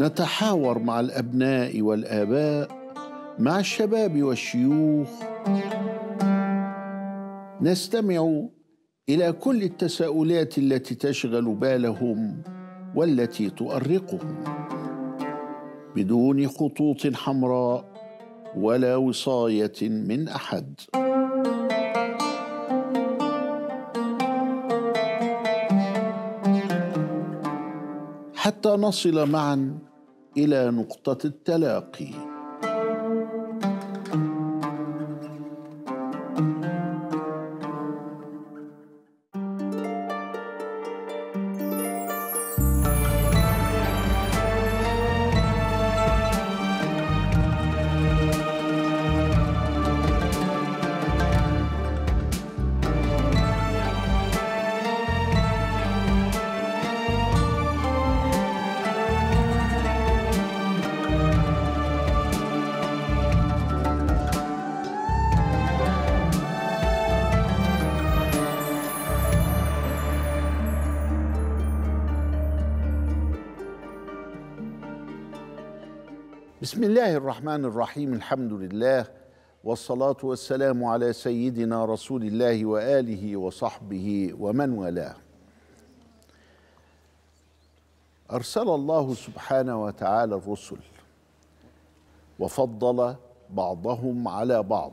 نتحاور مع الابناء والاباء مع الشباب والشيوخ نستمع الى كل التساؤلات التي تشغل بالهم والتي تؤرقهم بدون خطوط حمراء ولا وصايه من احد حتى نصل معا الى نقطه التلاقي بسم الله الرحمن الرحيم الحمد لله والصلاة والسلام على سيدنا رسول الله وآله وصحبه ومن والاه. أرسل الله سبحانه وتعالى الرسل وفضل بعضهم على بعض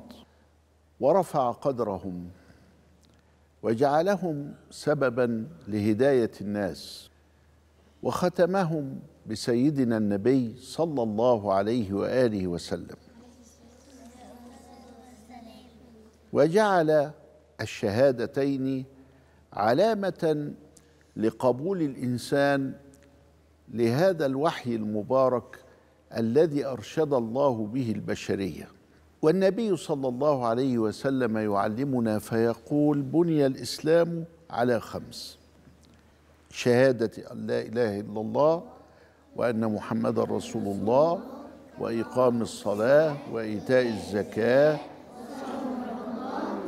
ورفع قدرهم وجعلهم سببا لهداية الناس وختمهم بسيدنا النبي صلى الله عليه واله وسلم وجعل الشهادتين علامه لقبول الانسان لهذا الوحي المبارك الذي ارشد الله به البشريه والنبي صلى الله عليه وسلم يعلمنا فيقول بني الاسلام على خمس شهاده ان لا اله الا الله وأن محمد رسول الله وإقام الصلاة وإيتاء الزكاة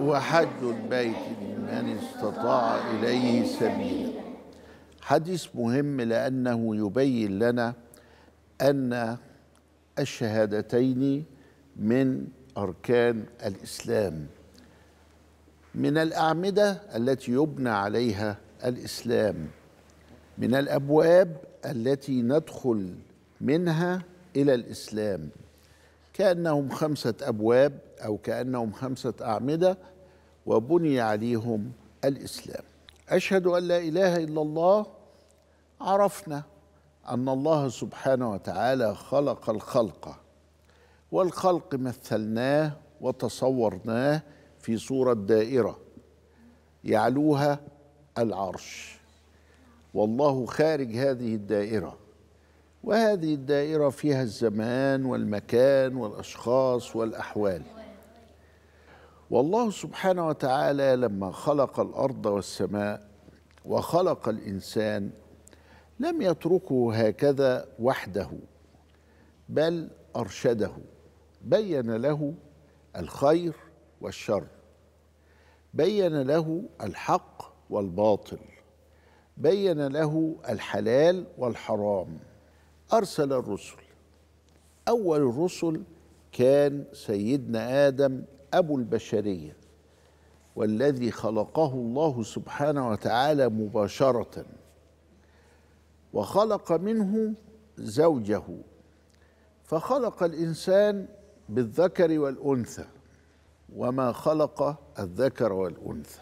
وحج البيت لمن استطاع إليه سبيلا حديث مهم لأنه يبين لنا أن الشهادتين من أركان الإسلام من الأعمدة التي يبنى عليها الإسلام من الأبواب التي ندخل منها الى الاسلام كانهم خمسه ابواب او كانهم خمسه اعمده وبني عليهم الاسلام اشهد ان لا اله الا الله عرفنا ان الله سبحانه وتعالى خلق الخلق والخلق مثلناه وتصورناه في صوره دائره يعلوها العرش والله خارج هذه الدائره وهذه الدائره فيها الزمان والمكان والاشخاص والاحوال والله سبحانه وتعالى لما خلق الارض والسماء وخلق الانسان لم يتركه هكذا وحده بل ارشده بين له الخير والشر بين له الحق والباطل بين له الحلال والحرام أرسل الرسل أول الرسل كان سيدنا آدم أبو البشرية والذي خلقه الله سبحانه وتعالى مباشرة وخلق منه زوجه فخلق الإنسان بالذكر والأنثى وما خلق الذكر والأنثى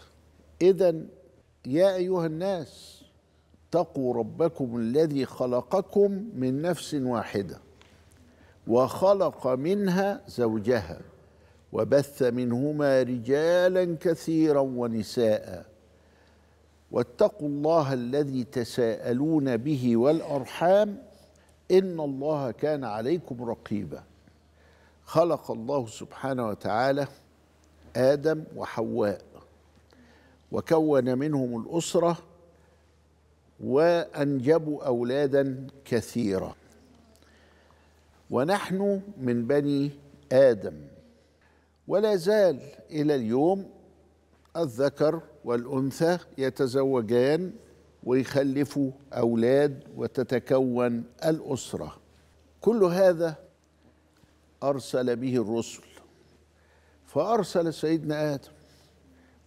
إذا يا أيها الناس واتقوا ربكم الذي خلقكم من نفس واحده وخلق منها زوجها وبث منهما رجالا كثيرا ونساء واتقوا الله الذي تساءلون به والارحام ان الله كان عليكم رقيبا خلق الله سبحانه وتعالى ادم وحواء وكون منهم الاسره وانجبوا اولادا كثيره ونحن من بني ادم ولا زال الى اليوم الذكر والانثى يتزوجان ويخلفوا اولاد وتتكون الاسره كل هذا ارسل به الرسل فارسل سيدنا ادم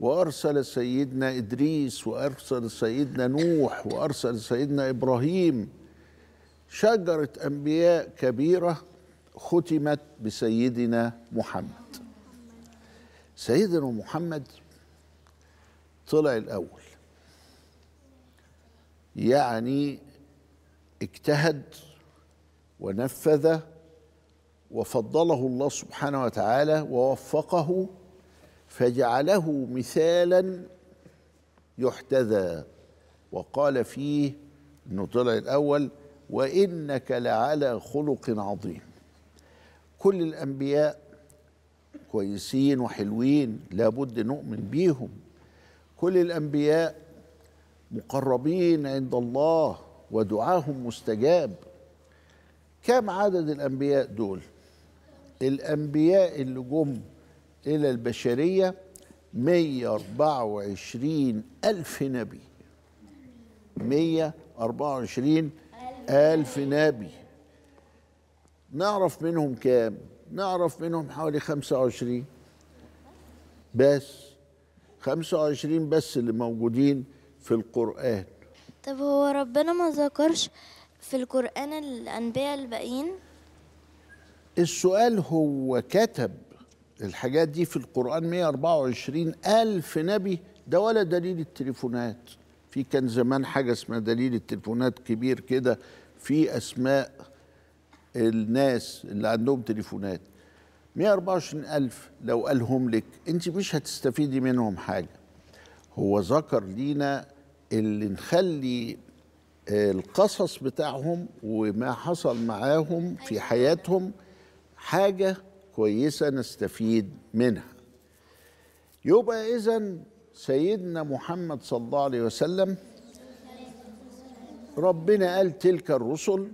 وارسل سيدنا ادريس وارسل سيدنا نوح وارسل سيدنا ابراهيم شجره انبياء كبيره ختمت بسيدنا محمد سيدنا محمد طلع الاول يعني اجتهد ونفذ وفضله الله سبحانه وتعالى ووفقه فجعله مثالا يحتذى وقال فيه انه طلع الاول وانك لعلى خلق عظيم كل الانبياء كويسين وحلوين لابد نؤمن بيهم كل الانبياء مقربين عند الله ودعاهم مستجاب كم عدد الانبياء دول الانبياء اللي جم إلى البشرية 124 ألف نبي 124 ألف نبي نعرف منهم كام؟ نعرف منهم حوالي 25 بس 25 بس اللي موجودين في القرآن طب هو ربنا ما ذكرش في القرآن الأنبياء الباقيين؟ السؤال هو كتب الحاجات دي في القرآن 124 ألف نبي ده ولا دليل التليفونات في كان زمان حاجة اسمها دليل التليفونات كبير كده في أسماء الناس اللي عندهم تليفونات 124 ألف لو قالهم لك أنت مش هتستفيدي منهم حاجة هو ذكر لينا اللي نخلي آه، القصص بتاعهم وما حصل معاهم في أيوة. حياتهم حاجة كويسه نستفيد منها يبقى اذا سيدنا محمد صلى الله عليه وسلم ربنا قال تلك الرسل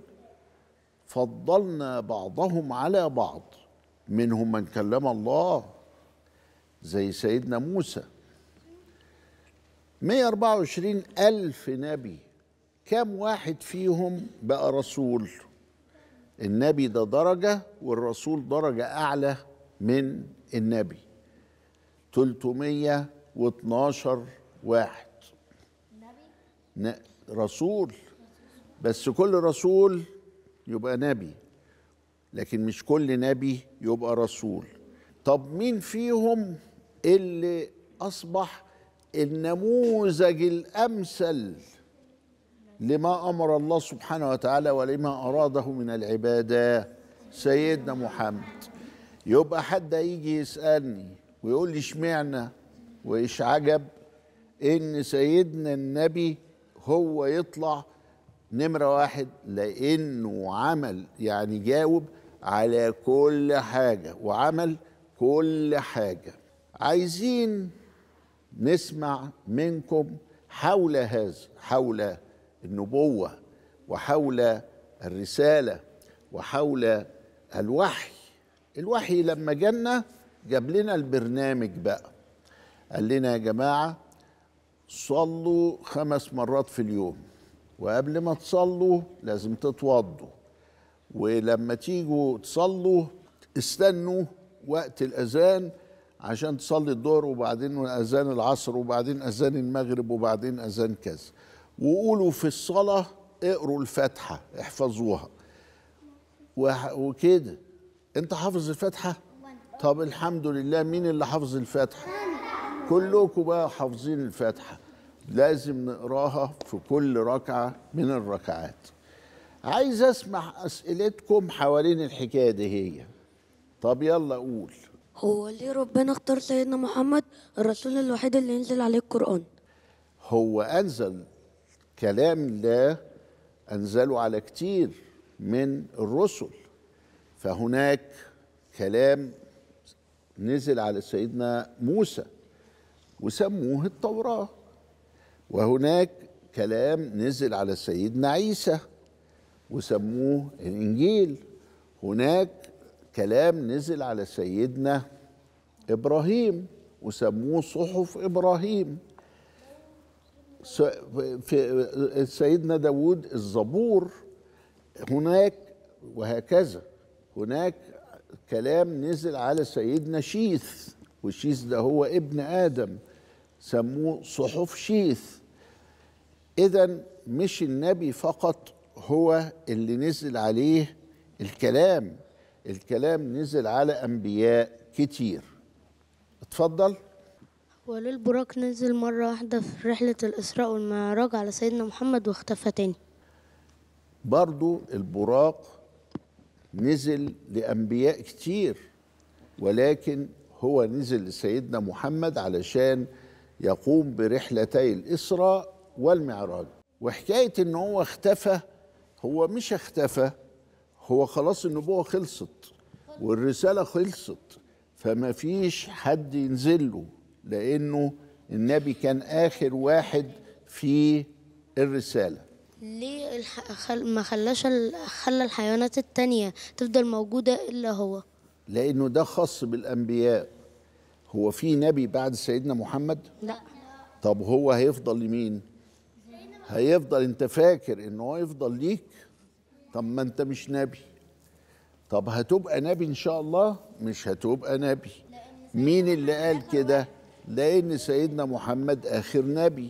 فضلنا بعضهم على بعض منهم من كلم الله زي سيدنا موسى 124 ألف نبي كم واحد فيهم بقى رسول؟ النبي ده درجة والرسول درجة أعلى من النبي 312 واحد نبي؟ رسول بس كل رسول يبقى نبي لكن مش كل نبي يبقى رسول طب مين فيهم اللي أصبح النموذج الأمثل لما امر الله سبحانه وتعالى ولما اراده من العباده سيدنا محمد يبقى حد يجي يسالني ويقول لي اشمعنى وايش عجب ان سيدنا النبي هو يطلع نمره واحد لانه عمل يعني جاوب على كل حاجه وعمل كل حاجه عايزين نسمع منكم حول هذا حول النبوه وحول الرساله وحول الوحي الوحي لما جانا جاب لنا البرنامج بقى قال لنا يا جماعه صلوا خمس مرات في اليوم وقبل ما تصلوا لازم تتوضوا ولما تيجوا تصلوا استنوا وقت الاذان عشان تصلي الظهر وبعدين اذان العصر وبعدين اذان المغرب وبعدين اذان كذا وقولوا في الصلاة اقروا الفاتحة احفظوها وكده انت حافظ الفاتحة طب الحمد لله مين اللي حافظ الفاتحة كلكم بقى حافظين الفاتحة لازم نقراها في كل ركعة من الركعات عايز اسمع اسئلتكم حوالين الحكاية دي هي طب يلا قول هو ليه ربنا اختار سيدنا محمد الرسول الوحيد اللي ينزل عليه القرآن هو أنزل كلام الله أنزله على كتير من الرسل فهناك كلام نزل على سيدنا موسى وسموه التوراة وهناك كلام نزل على سيدنا عيسى وسموه الإنجيل هناك كلام نزل على سيدنا إبراهيم وسموه صحف إبراهيم في سيدنا داود الزبور هناك وهكذا هناك كلام نزل على سيدنا شيث وشيث ده هو ابن آدم سموه صحف شيث إذا مش النبي فقط هو اللي نزل عليه الكلام الكلام نزل على أنبياء كتير اتفضل وليه البراق نزل مرة واحدة في رحلة الإسراء والمعراج على سيدنا محمد واختفى تاني برضو البراق نزل لأنبياء كتير ولكن هو نزل لسيدنا محمد علشان يقوم برحلتي الإسراء والمعراج وحكاية إن هو اختفى هو مش اختفى هو خلاص النبوة خلصت والرسالة خلصت فما فيش حد ينزل له لأنه النبي كان آخر واحد في الرسالة ليه ما خلاش خلى الحيوانات الثانيه تفضل موجودة إلا هو لأنه ده خاص بالأنبياء هو في نبي بعد سيدنا محمد؟ لا طب هو هيفضل لمين؟ هيفضل انت فاكر ان هو يفضل ليك؟ طب ما انت مش نبي طب هتبقى نبي ان شاء الله؟ مش هتبقى نبي مين اللي قال كده؟ لأن سيدنا محمد آخر نبي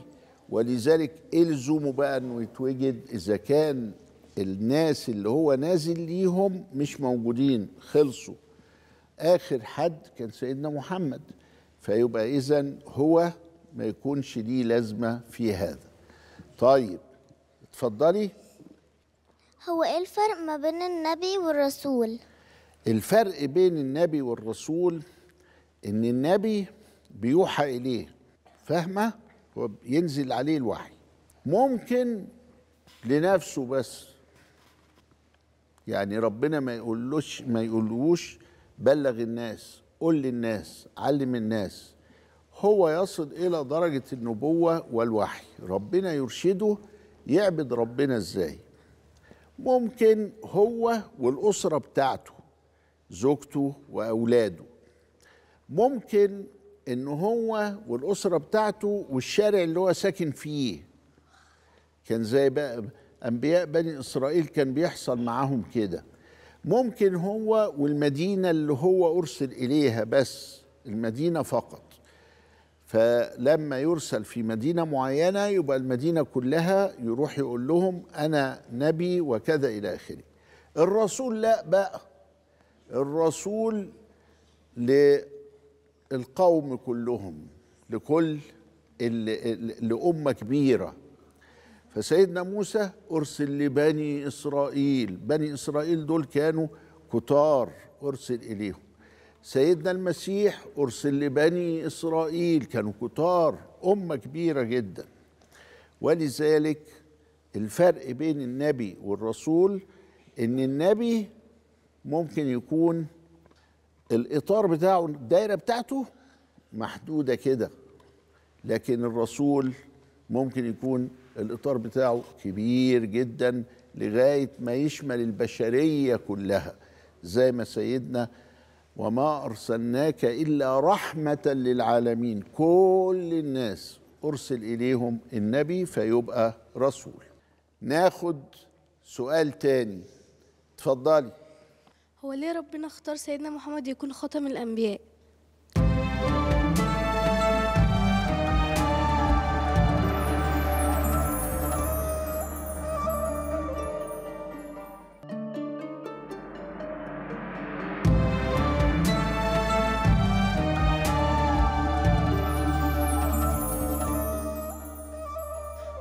ولذلك إلزموا بقى أنه يتوجد إذا كان الناس اللي هو نازل ليهم مش موجودين خلصوا آخر حد كان سيدنا محمد فيبقى إذا هو ما يكونش ليه لازمة في هذا طيب اتفضلي هو ايه الفرق ما بين النبي والرسول الفرق بين النبي والرسول ان النبي بيوحى إليه فاهمة وينزل عليه الوحي ممكن لنفسه بس يعني ربنا ما يقولوش ما يقولوش بلغ الناس قل للناس علم الناس هو يصل الى درجه النبوه والوحي ربنا يرشده يعبد ربنا ازاي ممكن هو والاسره بتاعته زوجته واولاده ممكن ان هو والاسره بتاعته والشارع اللي هو ساكن فيه كان زي بقى انبياء بني اسرائيل كان بيحصل معاهم كده ممكن هو والمدينه اللي هو ارسل اليها بس المدينه فقط فلما يرسل في مدينه معينه يبقى المدينه كلها يروح يقول لهم انا نبي وكذا الى اخره الرسول لا بقى الرسول القوم كلهم لكل لأمة كبيرة فسيدنا موسى أرسل لبني إسرائيل بني إسرائيل دول كانوا كتار أرسل إليهم سيدنا المسيح أرسل لبني إسرائيل كانوا كتار أمة كبيرة جدا ولذلك الفرق بين النبي والرسول إن النبي ممكن يكون الاطار بتاعه الدايره بتاعته محدوده كده لكن الرسول ممكن يكون الاطار بتاعه كبير جدا لغايه ما يشمل البشريه كلها زي ما سيدنا وما ارسلناك الا رحمه للعالمين كل الناس ارسل اليهم النبي فيبقى رسول ناخد سؤال تاني اتفضلي هو ليه ربنا اختار سيدنا محمد يكون خاتم الأنبياء؟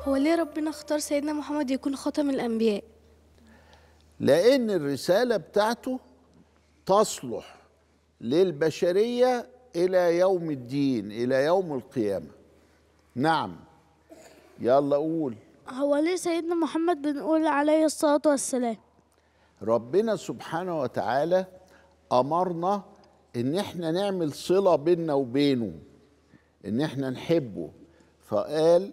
هو ليه ربنا اختار سيدنا محمد يكون خاتم الأنبياء؟ لأن الرسالة بتاعته تصلح للبشريه الى يوم الدين الى يوم القيامه نعم يلا قول هو ليه سيدنا محمد بنقول عليه الصلاه والسلام ربنا سبحانه وتعالى امرنا ان احنا نعمل صله بيننا وبينه ان احنا نحبه فقال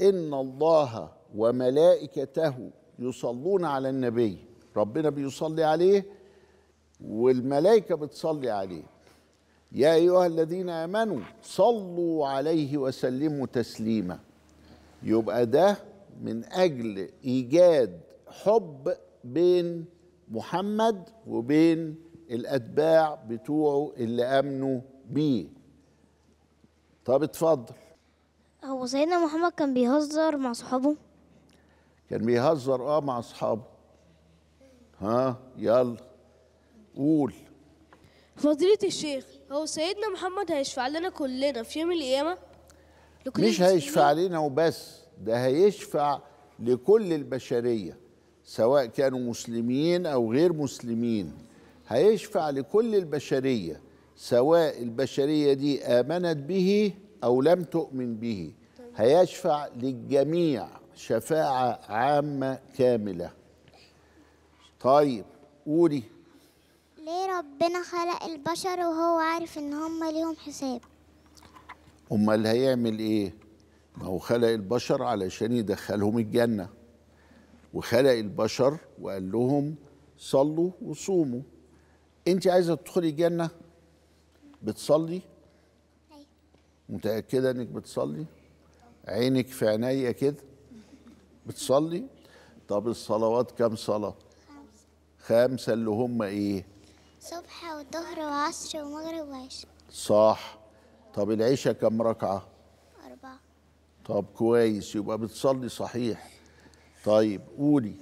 ان الله وملائكته يصلون على النبي ربنا بيصلي عليه والملائكة بتصلي عليه يا أيها الذين آمنوا صلوا عليه وسلموا تسليما يبقى ده من أجل إيجاد حب بين محمد وبين الأتباع بتوعه اللي آمنوا بيه طب اتفضل هو سيدنا محمد كان بيهزر مع صحابه كان بيهزر اه مع اصحابه ها يلا قول فضيلة الشيخ هو سيدنا محمد هيشفع لنا كلنا في يوم القيامة مش هيشفع لنا وبس ده هيشفع لكل البشرية سواء كانوا مسلمين أو غير مسلمين هيشفع لكل البشرية سواء البشرية دي آمنت به أو لم تؤمن به هيشفع للجميع شفاعة عامة كاملة طيب قولي ليه ربنا خلق البشر وهو عارف ان هم ليهم حساب امال هيعمل ايه ما هو خلق البشر علشان يدخلهم الجنه وخلق البشر وقال لهم صلوا وصوموا انت عايزه تدخلي الجنه بتصلي أيوة. متاكده انك بتصلي عينك في عينيا كده بتصلي طب الصلوات كام صلاه خمسه اللي هم ايه صبح وظهر وعصر ومغرب وعشاء صح طب العشاء كم ركعة؟ أربعة طب كويس يبقى بتصلي صحيح طيب قولي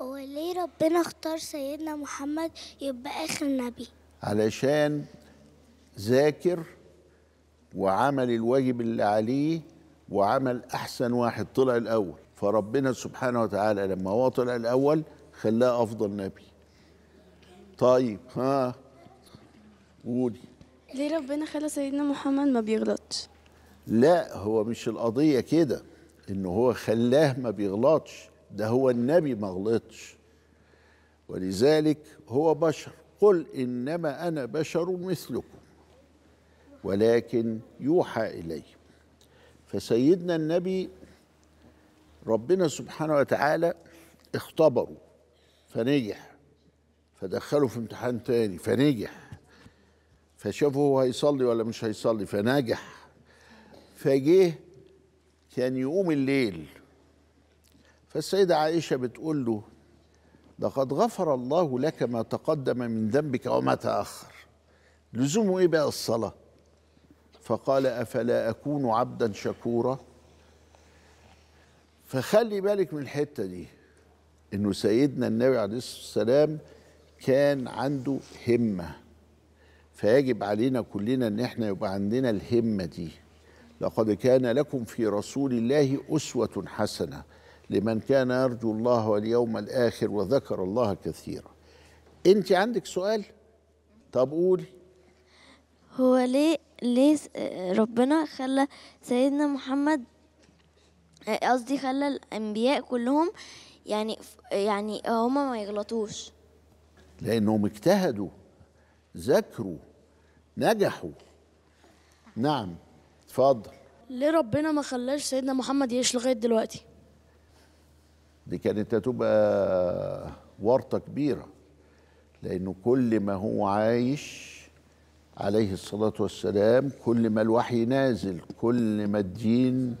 هو ليه ربنا اختار سيدنا محمد يبقى آخر نبي؟ علشان ذاكر وعمل الواجب اللي عليه وعمل أحسن واحد طلع الأول فربنا سبحانه وتعالى لما هو طلع الأول خلاه أفضل نبي طيب ها قولي ليه ربنا خلى سيدنا محمد ما بيغلطش لا هو مش القضيه كده ان هو خلاه ما بيغلطش ده هو النبي ما غلطش ولذلك هو بشر قل انما انا بشر مثلكم ولكن يوحى الي فسيدنا النبي ربنا سبحانه وتعالى اختبره فنجح فدخله في امتحان تاني فنجح فشافه هو هيصلي ولا مش هيصلي فنجح فجه كان يقوم الليل فالسيدة عائشة بتقول له لقد غفر الله لك ما تقدم من ذنبك وما تأخر لزومه إيه بقى الصلاة فقال أفلا أكون عبدا شكورا فخلي بالك من الحتة دي إنه سيدنا النبي عليه الصلاة والسلام كان عنده همه فيجب علينا كلنا ان احنا يبقى عندنا الهمه دي لقد كان لكم في رسول الله اسوه حسنه لمن كان يرجو الله واليوم الاخر وذكر الله كثيرا انت عندك سؤال طب قولي هو ليه ليه ربنا خلى سيدنا محمد قصدي خلى الانبياء كلهم يعني يعني هما ما يغلطوش لأنهم اجتهدوا ذاكروا نجحوا نعم اتفضل ليه ربنا ما خلاش سيدنا محمد يعيش لغايه دلوقتي؟ دي كانت هتبقى ورطه كبيره لانه كل ما هو عايش عليه الصلاه والسلام كل ما الوحي نازل كل ما الدين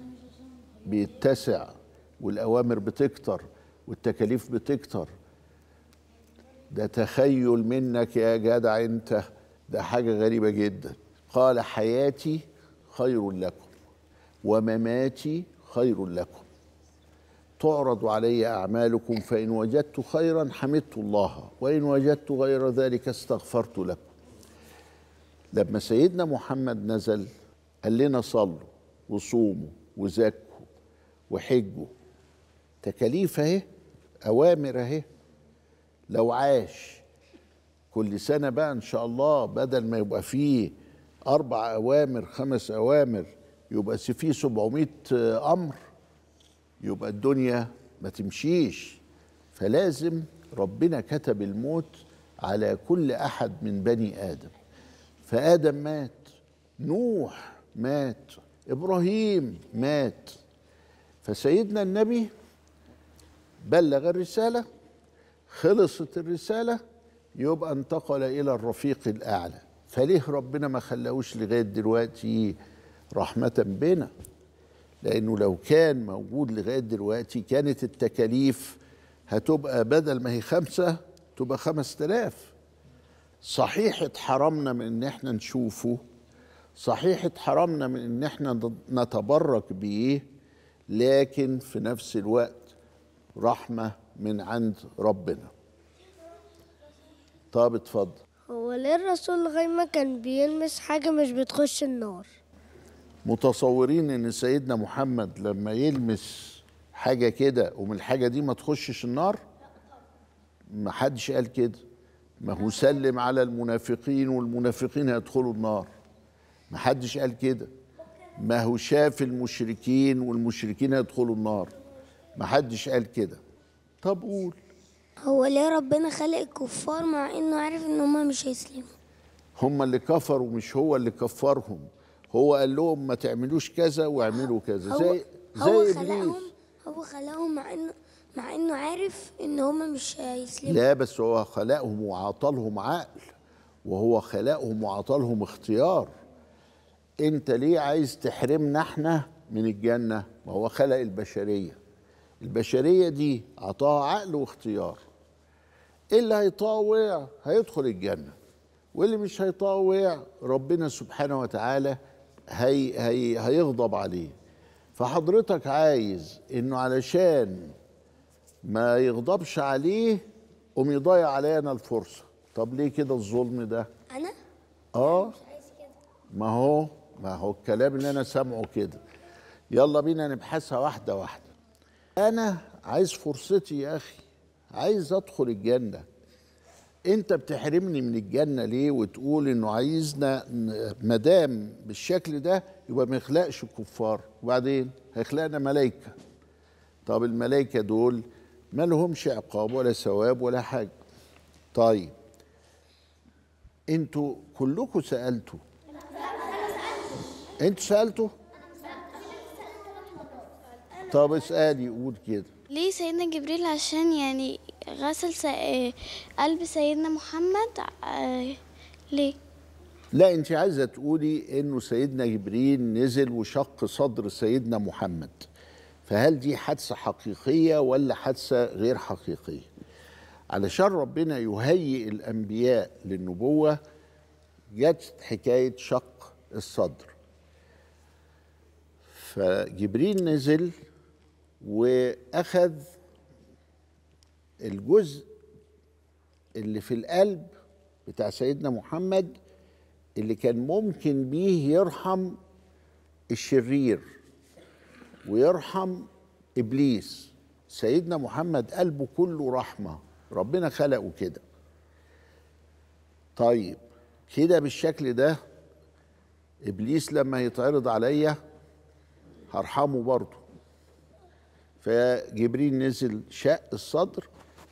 بيتسع والاوامر بتكتر والتكاليف بتكتر ده تخيل منك يا جدع انت ده حاجه غريبه جدا قال حياتي خير لكم ومماتي خير لكم تعرض علي اعمالكم فان وجدت خيرا حمدت الله وان وجدت غير ذلك استغفرت لكم لما سيدنا محمد نزل قال لنا صلوا وصوموا وزكوا وحجوا تكاليف اهي اوامر اهي لو عاش كل سنة بقى إن شاء الله بدل ما يبقى فيه أربع أوامر خمس أوامر يبقى فيه 700 أمر يبقى الدنيا ما تمشيش فلازم ربنا كتب الموت على كل أحد من بني آدم فآدم مات نوح مات إبراهيم مات فسيدنا النبي بلغ الرسالة خلصت الرسالة يبقى انتقل إلى الرفيق الأعلى فليه ربنا ما خلاهوش لغاية دلوقتي رحمة بنا لأنه لو كان موجود لغاية دلوقتي كانت التكاليف هتبقى بدل ما هي خمسة تبقى خمس تلاف صحيح اتحرمنا من ان احنا نشوفه صحيح اتحرمنا من ان احنا نتبرك بيه لكن في نفس الوقت رحمه من عند ربنا طب اتفضل هو ليه الرسول غيمة كان بيلمس حاجة مش بتخش النار متصورين ان سيدنا محمد لما يلمس حاجة كده ومن الحاجة دي ما تخشش النار ما حدش قال كده ما هو سلم على المنافقين والمنافقين هيدخلوا النار ما حدش قال كده ما هو شاف المشركين والمشركين هيدخلوا النار ما حدش قال كده طب قول هو ليه ربنا خلق الكفار مع انه عارف ان هم مش هيسلموا هم اللي كفروا مش هو اللي كفرهم هو قال لهم ما تعملوش كذا واعملوا كذا زي زي هو زي خلقهم هو خلقهم مع انه مع انه عارف ان هم مش هيسلموا لا بس هو خلقهم وعطلهم عقل وهو خلقهم وعطلهم اختيار انت ليه عايز تحرمنا احنا من الجنه ما هو خلق البشريه البشرية دي عطاها عقل واختيار إيه اللي هيطاوع هيدخل الجنة واللي مش هيطاوع ربنا سبحانه وتعالى هي هي هيغضب عليه فحضرتك عايز انه علشان ما يغضبش عليه قوم يضيع علينا الفرصه طب ليه كده الظلم ده انا اه مش عايز كده ما هو ما هو الكلام اللي انا سامعه كده يلا بينا نبحثها واحده واحده انا عايز فرصتي يا اخي عايز ادخل الجنه انت بتحرمني من الجنه ليه وتقول انه عايزنا مدام بالشكل ده يبقى ما يخلقش الكفار وبعدين هيخلقنا ملائكه طب الملائكه دول ما لهمش عقاب ولا ثواب ولا حاجه طيب انتوا كلكم سالتوا انتوا سالتوا طب اسألي قول كده ليه سيدنا جبريل عشان يعني غسل آه، قلب سيدنا محمد آه، ليه؟ لا انت عايزه تقولي انه سيدنا جبريل نزل وشق صدر سيدنا محمد فهل دي حادثه حقيقيه ولا حادثه غير حقيقيه علشان ربنا يهيئ الانبياء للنبوه جت حكايه شق الصدر فجبريل نزل واخذ الجزء اللي في القلب بتاع سيدنا محمد اللي كان ممكن بيه يرحم الشرير ويرحم ابليس سيدنا محمد قلبه كله رحمه ربنا خلقه كده طيب كده بالشكل ده ابليس لما يتعرض عليا هرحمه برضه فجبريل نزل شق الصدر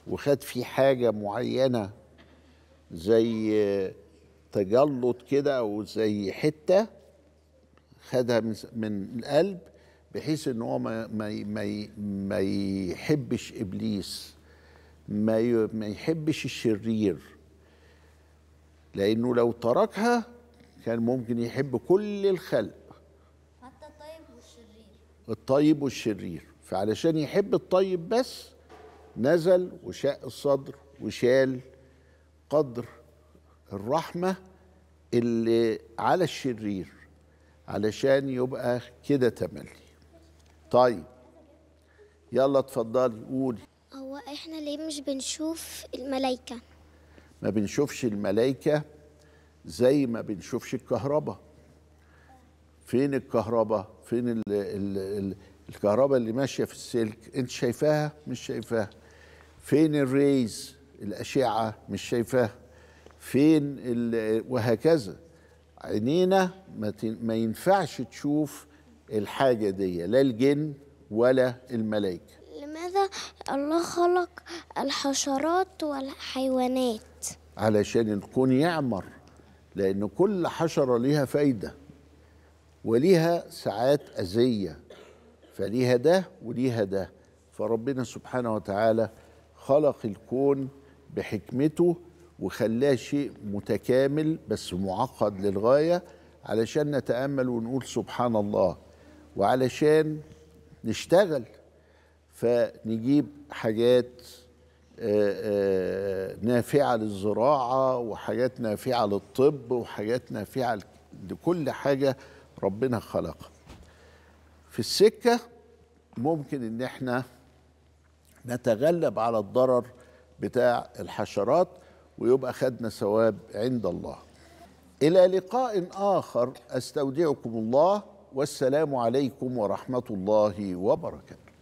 وخد فيه حاجه معينه زي تجلط كده او زي حته خدها من القلب بحيث ان هو ما ما ما, ما يحبش ابليس ما ما يحبش الشرير لانه لو تركها كان ممكن يحب كل الخلق حتى الطيب والشرير الطيب والشرير فعلشان يحب الطيب بس نزل وشق الصدر وشال قدر الرحمة اللي على الشرير علشان يبقى كده تملي طيب يلا اتفضلي قولي هو احنا ليه مش بنشوف الملايكة ما بنشوفش الملايكة زي ما بنشوفش الكهرباء فين الكهرباء فين ال ال ال الكهرباء اللي ماشيه في السلك انت شايفاها مش شايفاها فين الريز الاشعه مش شايفاها فين وهكذا عينينا ما ينفعش تشوف الحاجه دي لا الجن ولا الملائكه لماذا الله خلق الحشرات والحيوانات علشان الكون يعمر لان كل حشره ليها فايده وليها ساعات اذيه فليها ده وليها ده فربنا سبحانه وتعالى خلق الكون بحكمته وخلاه شيء متكامل بس معقد للغاية علشان نتأمل ونقول سبحان الله وعلشان نشتغل فنجيب حاجات آه، آه، نافعة للزراعة وحاجات نافعة للطب وحاجات نافعة لكل حاجة ربنا خلقها في السكة ممكن ان احنا نتغلب على الضرر بتاع الحشرات ويبقى خدنا ثواب عند الله الى لقاء اخر استودعكم الله والسلام عليكم ورحمه الله وبركاته